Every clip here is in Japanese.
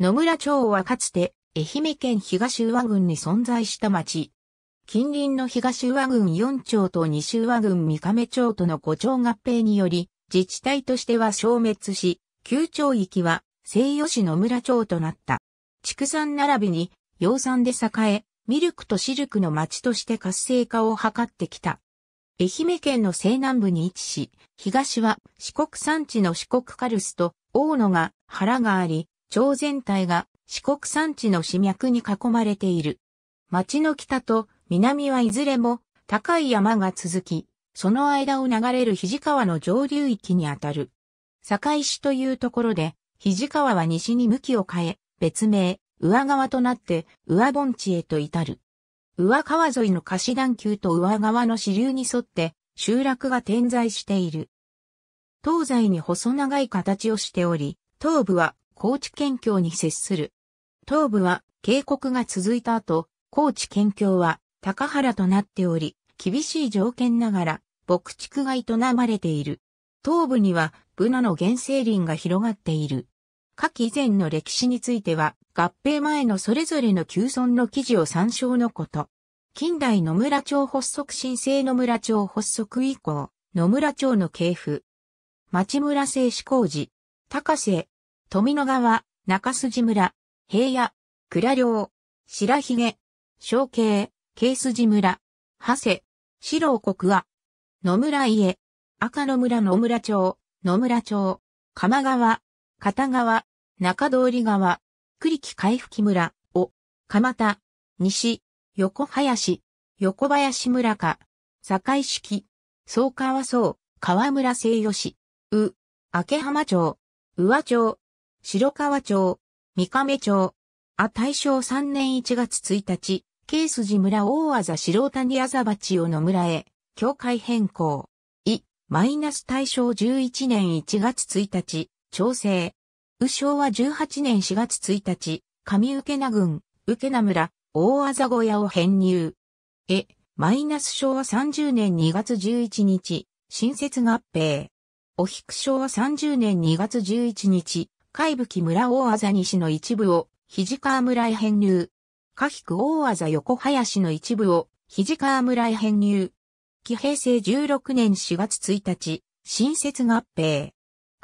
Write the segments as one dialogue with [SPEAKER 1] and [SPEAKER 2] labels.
[SPEAKER 1] 野村町はかつて、愛媛県東上郡に存在した町。近隣の東上郡四町と西上郡三亀町との五町合併により、自治体としては消滅し、旧町域は西予市野村町となった。畜産並びに、養蚕で栄え、ミルクとシルクの町として活性化を図ってきた。愛媛県の西南部に位置し、東は四国山地の四国カルスと大野が原があり、町全体が四国山地の市脈に囲まれている。町の北と南はいずれも高い山が続き、その間を流れる肘川の上流域にあたる。堺市というところで、肘川は西に向きを変え、別名、上川となって、上盆地へと至る。上川沿いの貸し段丘と上川の支流に沿って、集落が点在している。東西に細長い形をしており、東部は高知県境に接する。東部は渓谷が続いた後、高知県境は高原となっており、厳しい条件ながら牧畜が営まれている。東部にはブナの原生林が広がっている。下記以前の歴史については、合併前のそれぞれの旧村の記事を参照のこと。近代野村町発足新生野村町発足以降、野村町の系譜。町村製紙工事。高瀬、富野川、中筋村、平野、倉良、白髭、小慶、慶筋村、長谷、四郎国は、野村家、赤野村野村町、野村町、鎌川、片川、中通り川、栗木海吹村、を、蒲田、西、横林、横林村か、堺式、総川総、川村西吉、う、明浜町、宇和町、白川町、三亀町、あ大正3年1月1日、ス筋村大字白谷麻町を野村へ、境界変更。い、マイナス大正11年1月1日、調整。右昭は18年4月1日、上受名郡、受名村、大字小屋を編入。え、マイナス昭和30年2月11日、新設合併。お引く昭和30年2月11日、海吹村大字西の一部を、肘川村へ編入。下菊大字横林の一部を、肘川村へ編入。紀平成16年4月1日、新設合併。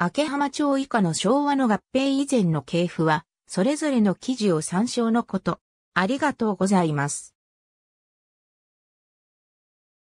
[SPEAKER 1] 明浜町以下の昭和の合併以前の系譜は、それぞれの記事を参照のこと。ありがとうございます。